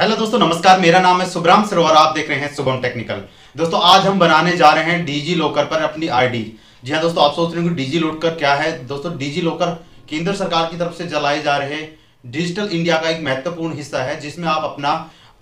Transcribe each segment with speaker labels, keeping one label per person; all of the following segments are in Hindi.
Speaker 1: हेलो दोस्तों नमस्कार मेरा नाम है सुब्राम सर और आप देख रहे हैं शुभम टेक्निकल दोस्तों आज हम बनाने जा रहे हैं डीजी लॉकर पर अपनी आईडी जी हाँ दोस्तों आप सोच रहे हो डीजी लॉकर क्या है दोस्तों डीजी लॉकर केंद्र सरकार की तरफ से चलाए जा रहे डिजिटल इंडिया का एक महत्वपूर्ण हिस्सा है जिसमें आप अपना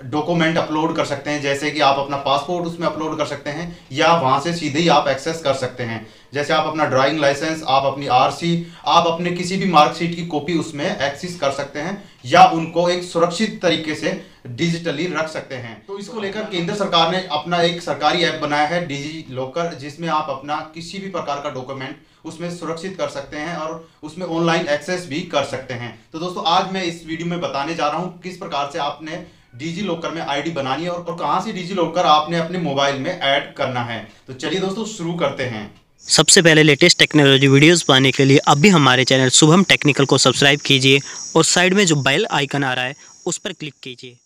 Speaker 1: डॉक्यूमेंट अपलोड कर सकते हैं जैसे कि आप अपना पासपोर्ट उसमें अपलोड कर सकते हैं या वहां से सीधे ही आप एक्सेस कर सकते हैं जैसे आप अपना ड्राइंग लाइसेंस आप अपनी आरसी आप अपने किसी भी मार्कशीट की कॉपी उसमें एक्सिस कर सकते हैं या उनको एक सुरक्षित तरीके से डिजिटली रख सकते हैं तो इसको लेकर केंद्र सरकार ने अपना एक सरकारी ऐप बनाया है डिजी लॉकर जिसमें आप अपना किसी भी प्रकार का डॉक्यूमेंट उसमें सुरक्षित कर सकते हैं और उसमें ऑनलाइन एक्सेस भी कर सकते हैं तो दोस्तों आज मैं इस वीडियो में बताने जा रहा हूँ किस प्रकार से आपने डिजी लॉकर में आईडी बनानी है और, और कहाँ से डिजी लॉकर आपने अपने मोबाइल में ऐड करना है तो चलिए दोस्तों शुरू करते हैं सबसे पहले लेटेस्ट टेक्नोलॉजी वीडियोस पाने के लिए अभी हमारे चैनल शुभम टेक्निकल को सब्सक्राइब कीजिए और साइड में जो बेल आइकन आ रहा है उस पर क्लिक कीजिए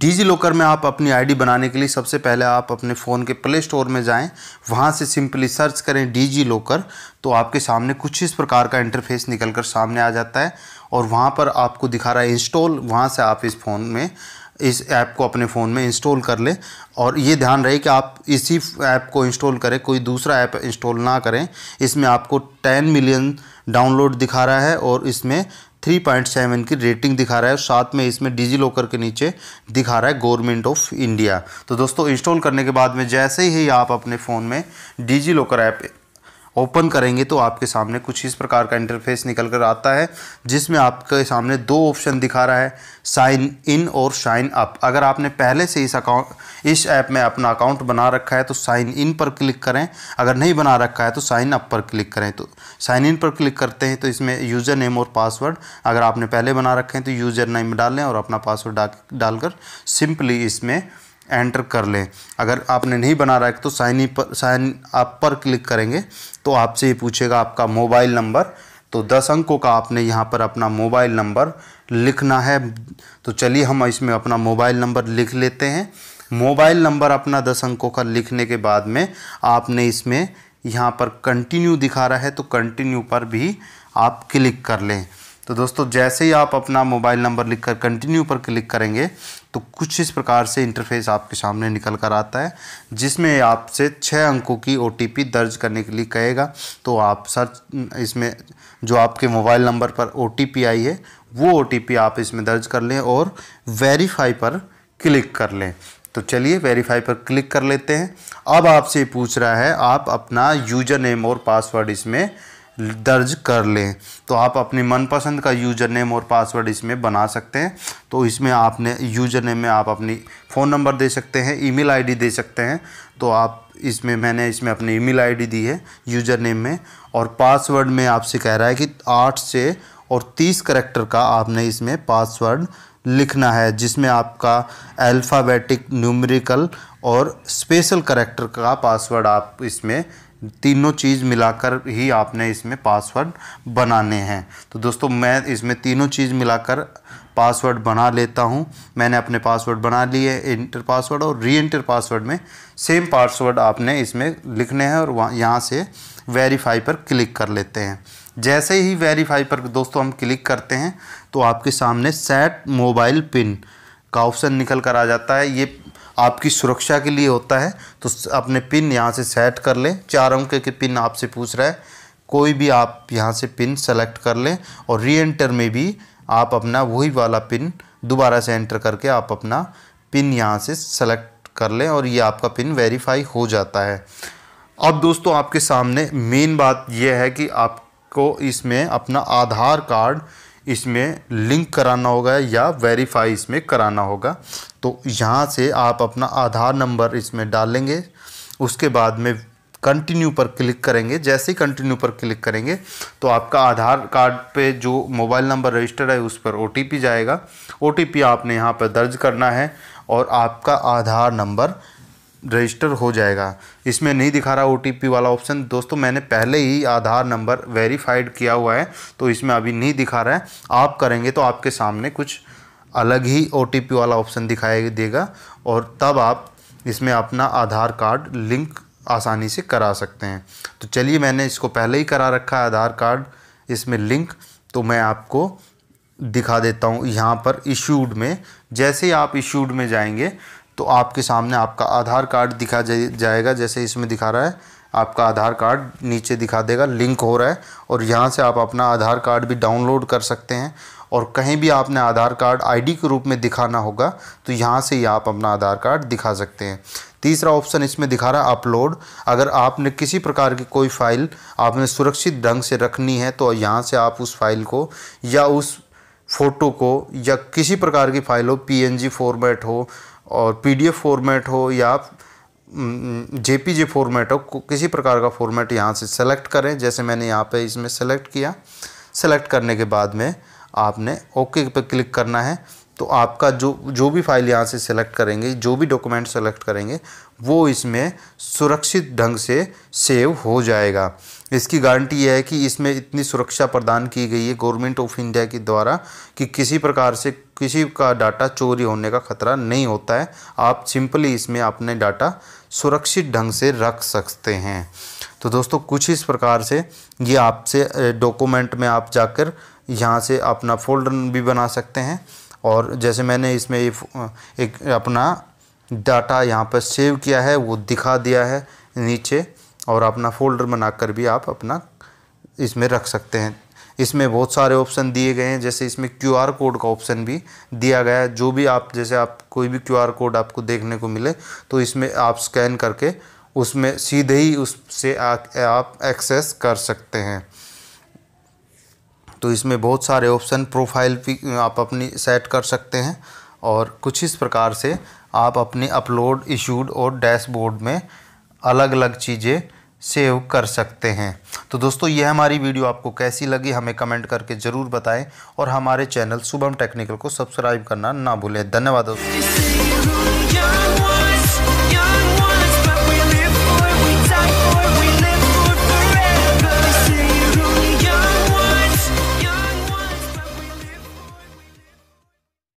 Speaker 1: डिजी लॉकर में आप अपनी आईडी बनाने के लिए सबसे पहले आप अपने फ़ोन के प्ले स्टोर में जाएं वहां से सिंपली सर्च करें डिजी लॉकर तो आपके सामने कुछ इस प्रकार का इंटरफेस निकल कर सामने आ जाता है और वहाँ पर आपको दिखा रहा है इंस्टॉल वहाँ से आप इस फ़ोन में इस ऐप को अपने फ़ोन में इंस्टॉल कर लें और ये ध्यान रहे कि आप इसी ऐप को इंस्टॉल करें कोई दूसरा ऐप इंस्टॉल ना करें इसमें आपको 10 मिलियन डाउनलोड दिखा रहा है और इसमें 3.7 की रेटिंग दिखा रहा है साथ में इसमें डिजी लॉकर के नीचे दिखा रहा है गवर्नमेंट ऑफ इंडिया तो दोस्तों इंस्टॉल करने के बाद में जैसे ही आप अपने फ़ोन में डिजी लॉकर ऐप ओपन करेंगे तो आपके सामने कुछ इस प्रकार का इंटरफेस निकल कर आता है जिसमें आपके सामने दो ऑप्शन दिखा रहा है साइन इन और साइन अप अगर आपने पहले से इस अकाउंट इस ऐप में अपना अकाउंट बना रखा है तो साइन इन पर क्लिक करें अगर नहीं बना रखा है तो साइन अप पर क्लिक करें तो साइन इन पर क्लिक करते हैं तो इसमें यूज़र नेम और पासवर्ड अगर आपने पहले बना रखे हैं तो यूज़र नेम डालें और अपना पासवर्ड डालकर सिंपली इसमें एंटर कर लें अगर आपने नहीं बना रहा है तो साइन इन पर साइन आप पर क्लिक करेंगे तो आपसे ये पूछेगा आपका मोबाइल नंबर तो दस अंकों का आपने यहाँ पर अपना मोबाइल नंबर लिखना है तो चलिए हम इसमें अपना मोबाइल नंबर लिख लेते हैं मोबाइल नंबर अपना दस अंकों का लिखने के बाद में आपने इसमें यहाँ पर कंटिन्यू दिखा रहा है तो कंटिन्यू पर भी आप क्लिक कर लें तो दोस्तों जैसे ही आप अपना मोबाइल नंबर लिखकर कंटिन्यू पर क्लिक करेंगे तो कुछ इस प्रकार से इंटरफेस आपके सामने निकल कर आता है जिसमें आपसे छः अंकों की ओ दर्ज करने के लिए कहेगा तो आप सर्च इसमें जो आपके मोबाइल नंबर पर ओ आई है वो ओ आप इसमें दर्ज कर लें और वेरीफाई पर क्लिक कर लें तो चलिए वेरीफाई पर क्लिक कर लेते हैं अब आपसे पूछ रहा है आप अपना यूजर नेम और पासवर्ड इसमें दर्ज कर लें तो आप अपने मनपसंद का यूज़र नेम और पासवर्ड इसमें बना सकते हैं तो इसमें आपने यूज़र नेम में आप अपनी फ़ोन नंबर दे सकते हैं ईमेल आईडी दे सकते हैं तो आप इसमें मैंने इसमें अपनी ईमेल आईडी दी है यूज़र नेम में और पासवर्ड में आपसे कह रहा है कि आठ से और तीस करेक्टर का आपने इसमें पासवर्ड लिखना है जिसमें आपका अल्फ़ाबेटिक न्यूमेरिकल और स्पेशल करेक्टर का पासवर्ड आप इसमें तीनों चीज़ मिलाकर ही आपने इसमें पासवर्ड बनाने हैं तो दोस्तों मैं इसमें तीनों चीज़ मिलाकर पासवर्ड बना लेता हूँ मैंने अपने पासवर्ड बना लिए इंटर पासवर्ड और री इंटर पासवर्ड में सेम पासवर्ड आपने इसमें लिखने हैं और वहाँ यहाँ से वेरीफाई पर क्लिक कर लेते हैं जैसे ही वेरीफाई पर दोस्तों हम क्लिक करते हैं तो आपके सामने सेट मोबाइल पिन का ऑप्शन निकल कर आ जाता है ये आपकी सुरक्षा के लिए होता है तो अपने पिन यहाँ से सेट कर लें चार अंक के पिन आपसे पूछ रहा है कोई भी आप यहाँ से पिन सेलेक्ट कर लें और री एंटर में भी आप अपना वही वाला पिन दोबारा से एंटर करके आप अपना पिन यहाँ से सेलेक्ट कर लें और ये आपका पिन वेरीफाई हो जाता है अब दोस्तों आपके सामने मेन बात यह है कि आपको इसमें अपना आधार कार्ड इसमें लिंक कराना होगा या वेरीफाई इसमें कराना होगा तो यहाँ से आप अपना आधार नंबर इसमें डालेंगे उसके बाद में कंटिन्यू पर क्लिक करेंगे जैसे ही कंटिन्यू पर क्लिक करेंगे तो आपका आधार कार्ड पे जो मोबाइल नंबर रजिस्टर्ड है उस पर ओ जाएगा ओ आपने यहाँ पर दर्ज करना है और आपका आधार नंबर रजिस्टर हो जाएगा इसमें नहीं दिखा रहा ओ वाला ऑप्शन दोस्तों मैंने पहले ही आधार नंबर वेरीफाइड किया हुआ है तो इसमें अभी नहीं दिखा रहा है आप करेंगे तो आपके सामने कुछ अलग ही ओ वाला ऑप्शन दिखाई देगा और तब आप इसमें अपना आधार कार्ड लिंक आसानी से करा सकते हैं तो चलिए मैंने इसको पहले ही करा रखा है आधार कार्ड इसमें लिंक तो मैं आपको दिखा देता हूँ यहाँ पर इशूड में जैसे ही आप इशूड में जाएंगे तो आपके सामने आपका आधार कार्ड दिखा जाएगा जैसे इसमें दिखा रहा है आपका आधार कार्ड नीचे दिखा देगा लिंक हो रहा है और यहाँ से आप अपना आधार कार्ड भी डाउनलोड कर सकते हैं और कहीं भी आपने आधार कार्ड आईडी के रूप में दिखाना होगा तो यहाँ से ही आप अपना आधार कार्ड दिखा सकते हैं तीसरा ऑप्शन इसमें दिखा रहा है अपलोड अगर आपने किसी प्रकार की कोई फाइल आपने सुरक्षित ढंग से रखनी है तो यहाँ से आप उस फाइल को या उस फ़ोटो को या किसी प्रकार की फाइल हो पी फॉर्मेट हो और पीडीएफ फॉर्मेट हो या आप जेपीजे फॉर्मेट हो किसी प्रकार का फॉर्मेट यहाँ से सेलेक्ट करें जैसे मैंने यहाँ पे इसमें सेलेक्ट किया सेलेक्ट करने के बाद में आपने ओके पे क्लिक करना है तो आपका जो जो भी फाइल यहाँ से सिलेक्ट करेंगे जो भी डॉक्यूमेंट सेलेक्ट करेंगे वो इसमें सुरक्षित ढंग से सेव हो जाएगा इसकी गारंटी यह है कि इसमें इतनी सुरक्षा प्रदान की गई है गवर्नमेंट ऑफ इंडिया के द्वारा कि किसी प्रकार से किसी का डाटा चोरी होने का खतरा नहीं होता है आप सिंपली इसमें अपने डाटा सुरक्षित ढंग से रख सकते हैं तो दोस्तों कुछ इस प्रकार से ये आपसे डॉक्यूमेंट में आप जाकर यहाँ से अपना फोल्डर भी बना सकते हैं और जैसे मैंने इसमें एक अपना डाटा यहाँ पर सेव किया है वो दिखा दिया है नीचे और अपना फोल्डर बनाकर भी आप अपना इसमें रख सकते हैं इसमें बहुत सारे ऑप्शन दिए गए हैं जैसे इसमें क्यू आर कोड का ऑप्शन भी दिया गया है जो भी आप जैसे आप कोई भी क्यू आर कोड आपको देखने को मिले तो इसमें आप स्कैन करके उसमें सीधे ही उससे आप एक्सेस कर सकते हैं तो इसमें बहुत सारे ऑप्शन प्रोफाइल भी आप अपनी सेट कर सकते हैं और कुछ इस प्रकार से आप अपने अपलोड इशूड और डैशबोर्ड में अलग अलग चीज़ें सेव कर सकते हैं तो दोस्तों ये हमारी वीडियो आपको कैसी लगी हमें कमेंट करके ज़रूर बताएं और हमारे चैनल शुभम टेक्निकल को सब्सक्राइब करना ना भूलें धन्यवाद दोस्तों